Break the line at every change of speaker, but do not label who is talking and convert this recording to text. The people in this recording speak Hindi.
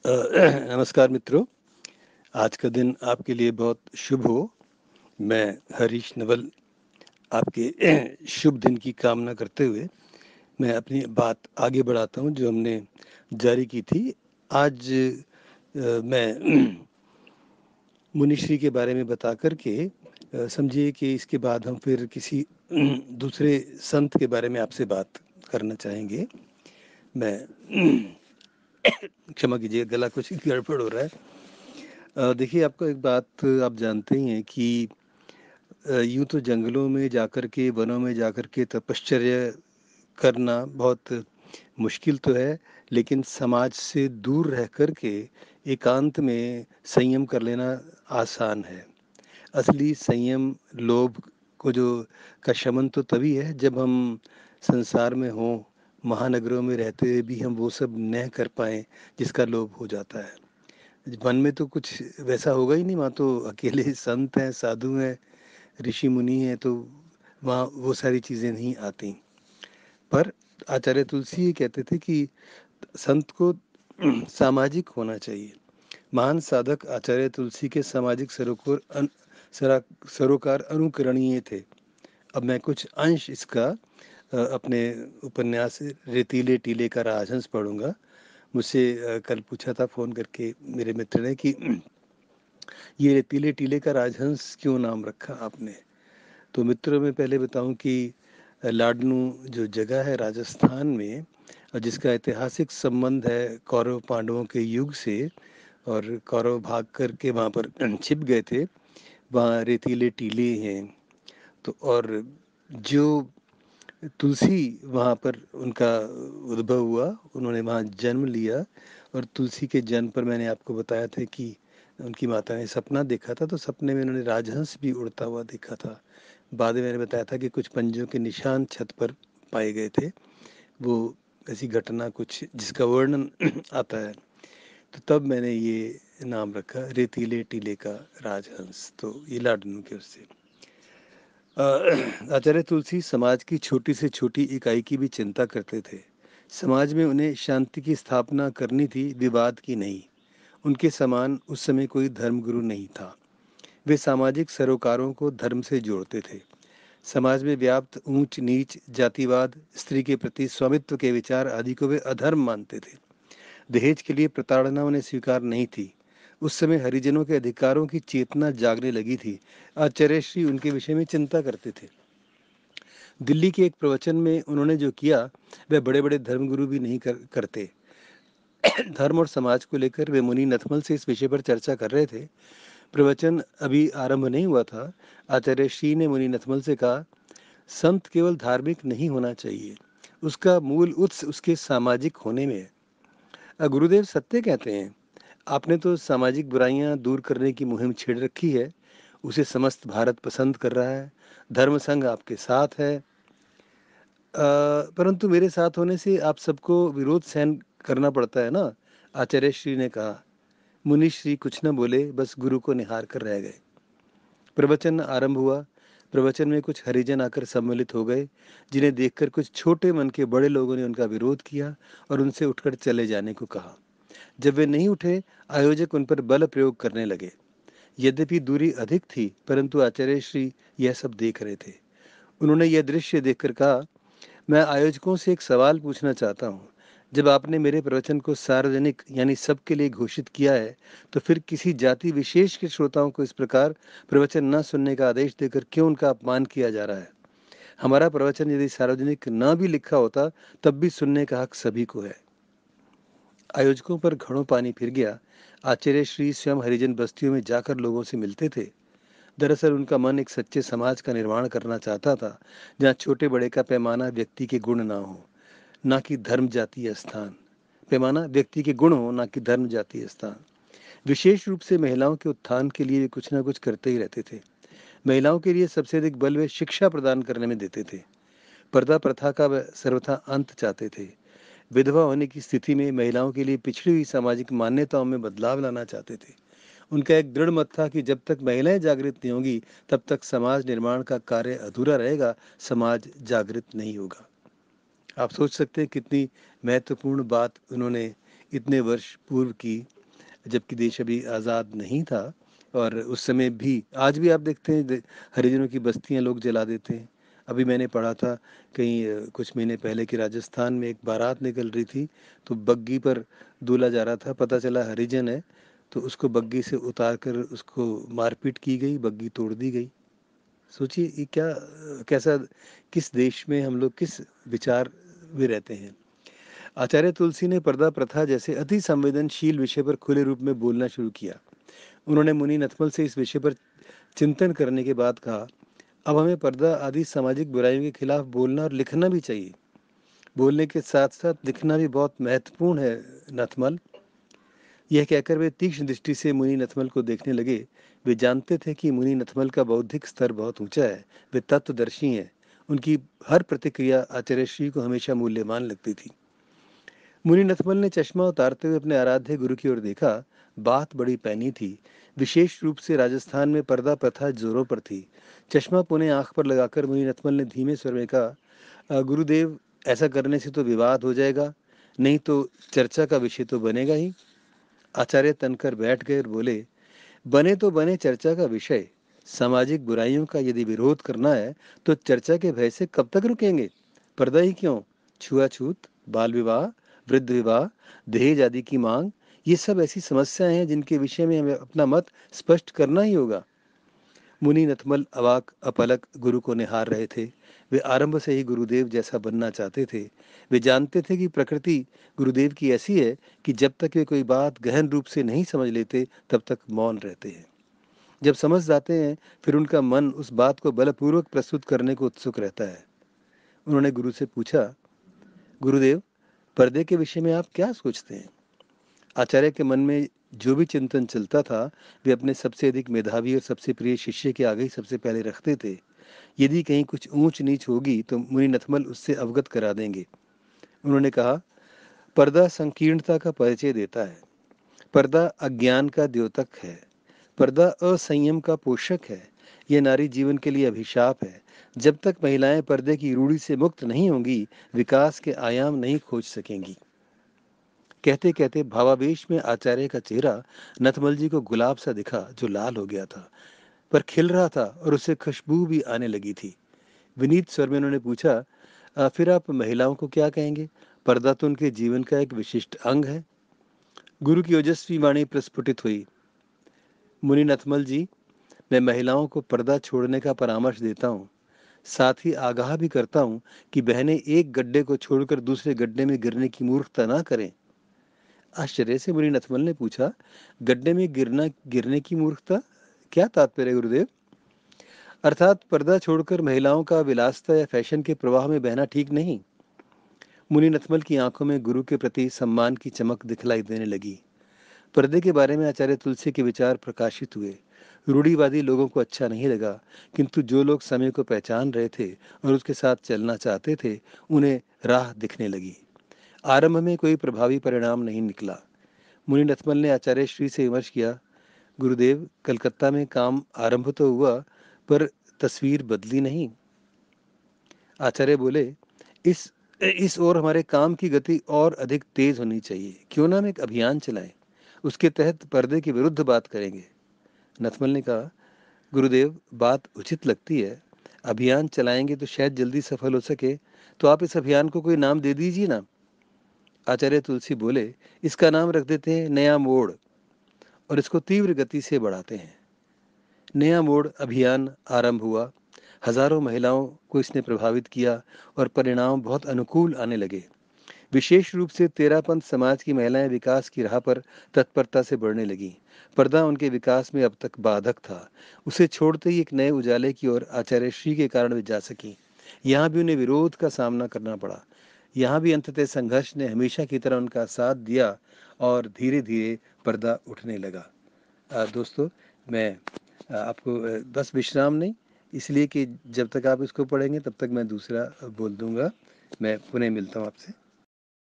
नमस्कार मित्रों आज का दिन आपके लिए बहुत शुभ हो मैं हरीश नवल आपके शुभ दिन की कामना करते हुए मैं अपनी बात आगे बढ़ाता हूँ जो हमने जारी की थी आज मैं मुनिश्री के बारे में बता करके समझिए कि इसके बाद हम फिर किसी दूसरे संत के बारे में आपसे बात करना चाहेंगे मैं क्षमा कीजिए गला कुछ गड़बड़ हो रहा है देखिए आपको एक बात आप जानते ही हैं कि यूं तो जंगलों में जाकर के वनों में जाकर के तपश्चर्या करना बहुत मुश्किल तो है लेकिन समाज से दूर रह कर के एकांत में संयम कर लेना आसान है असली संयम लोभ को जो का शमन तो तभी है जब हम संसार में हों महानगरों में रहते हुए भी हम वो सब न कर पाए जिसका लोभ हो जाता है मन में तो कुछ वैसा होगा ही नहीं वहाँ तो अकेले संत हैं साधु हैं ऋषि मुनि हैं तो वहाँ वो सारी चीज़ें नहीं आती पर आचार्य तुलसी ये कहते थे कि संत को सामाजिक होना चाहिए महान साधक आचार्य तुलसी के सामाजिक सरोकार अन, सरा, सरोकार अनुकरणीय थे अब मैं कुछ अंश इसका अपने उपन्यास रेतीले टीले का राजहंस पढ़ूंगा मुझसे कल पूछा था फ़ोन करके मेरे मित्र ने कि ये रेतीले टीले का राजहंस क्यों नाम रखा आपने तो मित्रों में पहले बताऊं कि लाडनू जो जगह है राजस्थान में और जिसका ऐतिहासिक संबंध है कौरव पांडवों के युग से और कौरव भाग कर के वहाँ पर छिप गए थे वहाँ रेतीले टीले हैं तो और जो तुलसी वहाँ पर उनका उद्भव हुआ उन्होंने वहाँ जन्म लिया और तुलसी के जन्म पर मैंने आपको बताया था कि उनकी माता ने सपना देखा था तो सपने में उन्होंने राजहंस भी उड़ता हुआ देखा था बाद में मैंने बताया था कि कुछ पंजों के निशान छत पर पाए गए थे वो ऐसी घटना कुछ जिसका वर्णन आता है तो तब मैंने ये नाम रखा रेतीले टीले का राजहंस तो ये लाडन के उससे आचार्य तुलसी समाज की छोटी से छोटी इकाई की भी चिंता करते थे समाज में उन्हें शांति की स्थापना करनी थी विवाद की नहीं उनके समान उस समय कोई धर्मगुरु नहीं था वे सामाजिक सरोकारों को धर्म से जोड़ते थे समाज में व्याप्त ऊंच नीच जातिवाद स्त्री के प्रति स्वामित्व के विचार आदि को वे अधर्म मानते थे दहेज के लिए प्रताड़ना उन्हें स्वीकार नहीं थी उस समय हरिजनों के अधिकारों की चेतना जागने लगी थी आचार्य श्री उनके विषय में चिंता करते थे दिल्ली के एक प्रवचन में उन्होंने जो किया वह बड़े बड़े धर्मगुरु भी नहीं कर, करते धर्म और समाज को लेकर वे मुनि नथमल से इस विषय पर चर्चा कर रहे थे प्रवचन अभी आरंभ नहीं हुआ था आचार्य श्री ने मुनि नथमल से कहा संत केवल धार्मिक नहीं होना चाहिए उसका मूल उत्स उसके सामाजिक होने में है गुरुदेव सत्य कहते हैं आपने तो सामाजिक बुराइयां दूर करने की मुहिम छेड़ रखी है उसे समस्त भारत पसंद कर रहा है धर्म संघ आपके साथ है परंतु मेरे साथ होने से आप सबको विरोध सहन करना पड़ता है ना आचार्य श्री ने कहा मुनि श्री कुछ न बोले बस गुरु को निहार कर रह गए प्रवचन आरंभ हुआ प्रवचन में कुछ हरिजन आकर सम्मिलित हो गए जिन्हें देखकर कुछ छोटे मन के बड़े लोगों ने उनका विरोध किया और उनसे उठकर चले जाने को कहा जब वे नहीं उठे आयोजक उन पर बल प्रयोग करने लगे यद्यपि दूरी अधिक थी परंतु आचार्य श्री यह सब देख रहे थे उन्होंने यह दृश्य देखकर कहा मैं आयोजकों से एक सवाल पूछना चाहता हूँ जब आपने मेरे प्रवचन को सार्वजनिक यानी सबके लिए घोषित किया है तो फिर किसी जाति विशेष के श्रोताओं को इस प्रकार प्रवचन न सुनने का आदेश देकर क्यों उनका अपमान किया जा रहा है हमारा प्रवचन यदि सार्वजनिक न भी लिखा होता तब भी सुनने का हक सभी को है आयोजकों पर घड़ों पानी फिर गया आचार्य श्री स्वयं हरिजन बस्तियों में जाकर लोगों से मिलते थे दरअसल उनका मन एक सच्चे समाज का निर्माण करना चाहता था जहाँ छोटे बड़े का पैमाना व्यक्ति के गुण ना हो ना कि धर्म जातीय स्थान पैमाना व्यक्ति के गुण हो ना कि धर्म जातीय स्थान विशेष रूप से महिलाओं के उत्थान के लिए कुछ ना कुछ करते ही रहते थे महिलाओं के लिए सबसे अधिक बल वे शिक्षा प्रदान करने में देते थे पर्दा प्रथा का सर्वथा अंत चाहते थे विधवा होने की स्थिति में महिलाओं के लिए पिछड़ी हुई सामाजिक मान्यताओं में बदलाव लाना चाहते थे उनका एक दृढ़ मत था कि जब तक महिलाएं जागृत नहीं होंगी तब तक समाज निर्माण का कार्य अधूरा रहेगा समाज जागृत नहीं होगा आप सोच सकते हैं कितनी महत्वपूर्ण बात उन्होंने इतने वर्ष पूर्व की जबकि देश अभी आज़ाद नहीं था और उस समय भी आज भी आप देखते हैं हरिजनों की बस्तियां लोग जला देते हैं अभी मैंने पढ़ा था कहीं कुछ महीने पहले कि राजस्थान में एक बारात निकल रही थी तो बग्गी पर दूल्हा जा रहा था पता चला हरिजन है तो उसको बग्गी से उतार कर उसको मारपीट की गई बग्गी तोड़ दी गई सोचिए ये क्या कैसा किस देश में हम लोग किस विचार में रहते हैं आचार्य तुलसी ने पर्दा प्रथा जैसे अति संवेदनशील विषय पर खुले रूप में बोलना शुरू किया उन्होंने मुनि नथमल से इस विषय पर चिंतन करने के बाद कहा अब हमें पर्दा आदि सामाजिक बुराइयों के खिलाफ बोलना और लिखना भी चाहिए बोलने के साथ साथ लिखना भी बहुत महत्वपूर्ण है नथमल यह कहकर वे तीक्ष्ण दृष्टि से मुनि नथमल को देखने लगे वे जानते थे कि मुनि नथमल का बौद्धिक स्तर बहुत ऊंचा है वे तत्वदर्शी हैं उनकी हर प्रतिक्रिया आचार्य श्री को हमेशा मूल्यवान लगती थी मुनि नथमल ने चश्मा उतारते हुए अपने आराध्य गुरु की ओर देखा बात बड़ी पैनी थी विशेष रूप से राजस्थान में पर्दा प्रथा जोरों पर थी चश्मा पुने आंख पर लगाकर मुनि रथमल ने धीमे स्वर में कहा गुरुदेव ऐसा करने से तो विवाद हो जाएगा नहीं तो चर्चा का विषय तो बनेगा ही आचार्य तनकर बैठ गए और बोले बने तो बने चर्चा का विषय सामाजिक बुराइयों का यदि विरोध करना है तो चर्चा के भय से कब तक रुकेंगे पर्दा ही क्यों छुआछूत बाल विवाह वृद्ध विवाह दहेज आदि की मांग ये सब ऐसी समस्याएं हैं जिनके विषय में हमें अपना मत स्पष्ट करना ही होगा मुनि नथमल अवाक अपलक गुरु को निहार रहे थे वे आरंभ से ही गुरुदेव जैसा बनना चाहते थे वे जानते थे कि प्रकृति गुरुदेव की ऐसी है कि जब तक वे कोई बात गहन रूप से नहीं समझ लेते तब तक मौन रहते हैं जब समझ जाते हैं फिर उनका मन उस बात को बलपूर्वक प्रस्तुत करने को उत्सुक रहता है उन्होंने गुरु से पूछा गुरुदेव पर्दे के विषय में आप क्या सोचते हैं आचार्य के मन में जो भी चिंतन चलता था वे अपने सबसे अधिक मेधावी और सबसे प्रिय शिष्य के आगे ही सबसे पहले रखते थे यदि कहीं कुछ ऊंच नीच होगी तो मुनि नथमल उससे अवगत करा देंगे उन्होंने कहा पर्दा संकीर्णता का परिचय देता है पर्दा अज्ञान का द्योतक है पर्दा असंयम का पोषक है यह नारी जीवन के लिए अभिशाप है जब तक महिलाएं पर्दे की रूढ़ी से मुक्त नहीं होंगी विकास के आयाम नहीं खोज सकेंगी कहते कहते भावावेश में आचार्य का चेहरा नथमल जी को गुलाब सा दिखा जो लाल हो गया था पर खिल रहा था और उसे खुशबू भी आने लगी थी विनीत स्वर में उन्होंने पूछा फिर आप महिलाओं को क्या कहेंगे पर्दा तो उनके जीवन का एक विशिष्ट अंग है गुरु की ओजस्वी वाणी प्रस्फुटित हुई मुनि नथमल जी मैं महिलाओं को पर्दा छोड़ने का परामर्श देता हूँ साथ ही आगाह भी करता हूँ कि बहनें एक गड्ढे को छोड़कर दूसरे गड्ढे में गिरने की मूर्खता ना करें आश्चर्य से मुनि नथमल ने पूछा गड्ढे में गिरना गिरने की मूर्खता क्या तात्पर्य गुरुदेव अर्थात पर्दा छोड़कर महिलाओं का विलासता या फैशन के प्रवाह में बहना ठीक नहीं मुनि नथमल की आंखों में गुरु के प्रति सम्मान की चमक दिखलाई देने लगी पर्दे के बारे में आचार्य तुलसी के विचार प्रकाशित हुए रूढ़ीवादी लोगों को अच्छा नहीं लगा किंतु जो लोग समय को पहचान रहे थे और उसके साथ चलना चाहते थे उन्हें राह दिखने लगी आरंभ में कोई प्रभावी परिणाम नहीं निकला मुनि नथमल ने आचार्य श्री से विमर्श किया गुरुदेव कलकत्ता में काम आरंभ तो हुआ पर तस्वीर बदली नहीं आचार्य बोले इस इस ओर हमारे काम की गति और अधिक तेज होनी चाहिए क्यों ना हम एक अभियान चलाएं उसके तहत पर्दे के विरुद्ध बात करेंगे नथमल ने कहा गुरुदेव बात उचित लगती है अभियान चलाएंगे तो शायद जल्दी सफल हो सके तो आप इस अभियान को कोई नाम दे दीजिए ना आचार्य तुलसी बोले इसका नाम रख देते हैं नया मोड़ और इसको तीव्र गति से बढ़ाते हैं नया मोड़ अभियान आरंभ हुआ हजारों महिलाओं को इसने प्रभावित किया और परिणाम बहुत अनुकूल आने लगे विशेष रूप से तेरापंथ समाज की महिलाएं विकास की राह पर तत्परता से बढ़ने लगीं पर्दा उनके विकास में अब तक बाधक था उसे छोड़ते ही एक नए उजाले की ओर आचार्य श्री के कारण वे जा सकी यहाँ भी उन्हें विरोध का सामना करना पड़ा यहाँ भी अंततः संघर्ष ने हमेशा की तरह उनका साथ दिया और धीरे धीरे पर्दा उठने लगा दोस्तों मैं आपको बस विश्राम नहीं इसलिए कि जब तक आप इसको पढ़ेंगे तब तक मैं दूसरा बोल दूँगा मैं पुनः मिलता हूँ आपसे